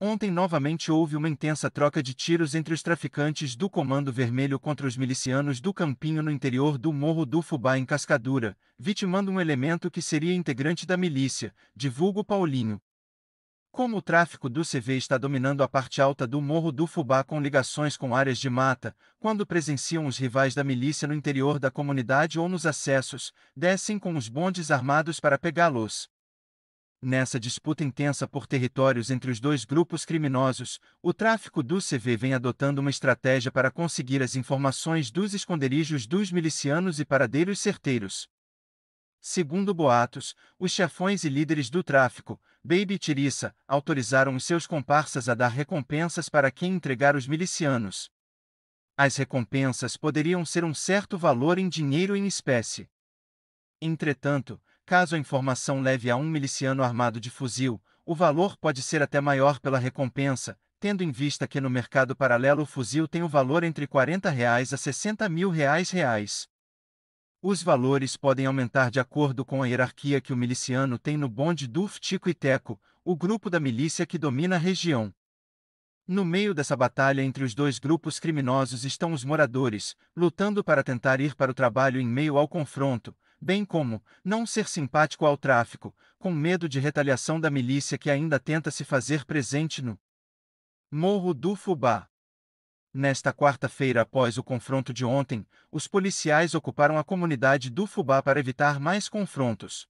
Ontem novamente houve uma intensa troca de tiros entre os traficantes do Comando Vermelho contra os milicianos do Campinho no interior do Morro do Fubá em Cascadura, vitimando um elemento que seria integrante da milícia, divulgo Paulinho. Como o tráfico do CV está dominando a parte alta do Morro do Fubá com ligações com áreas de mata, quando presenciam os rivais da milícia no interior da comunidade ou nos acessos, descem com os bondes armados para pegá-los. Nessa disputa intensa por territórios entre os dois grupos criminosos, o tráfico do CV vem adotando uma estratégia para conseguir as informações dos esconderijos dos milicianos e paradeiros certeiros. Segundo boatos, os chefões e líderes do tráfico, Baby e Tirissa, autorizaram os seus comparsas a dar recompensas para quem entregar os milicianos. As recompensas poderiam ser um certo valor em dinheiro em espécie. Entretanto, Caso a informação leve a um miliciano armado de fuzil, o valor pode ser até maior pela recompensa, tendo em vista que no mercado paralelo o fuzil tem o valor entre R$ 40 reais a R$ 60 mil. Reais, reais. Os valores podem aumentar de acordo com a hierarquia que o miliciano tem no bonde do Tico e Teco, o grupo da milícia que domina a região. No meio dessa batalha entre os dois grupos criminosos estão os moradores, lutando para tentar ir para o trabalho em meio ao confronto, bem como não ser simpático ao tráfico, com medo de retaliação da milícia que ainda tenta se fazer presente no Morro do Fubá. Nesta quarta-feira, após o confronto de ontem, os policiais ocuparam a comunidade do Fubá para evitar mais confrontos.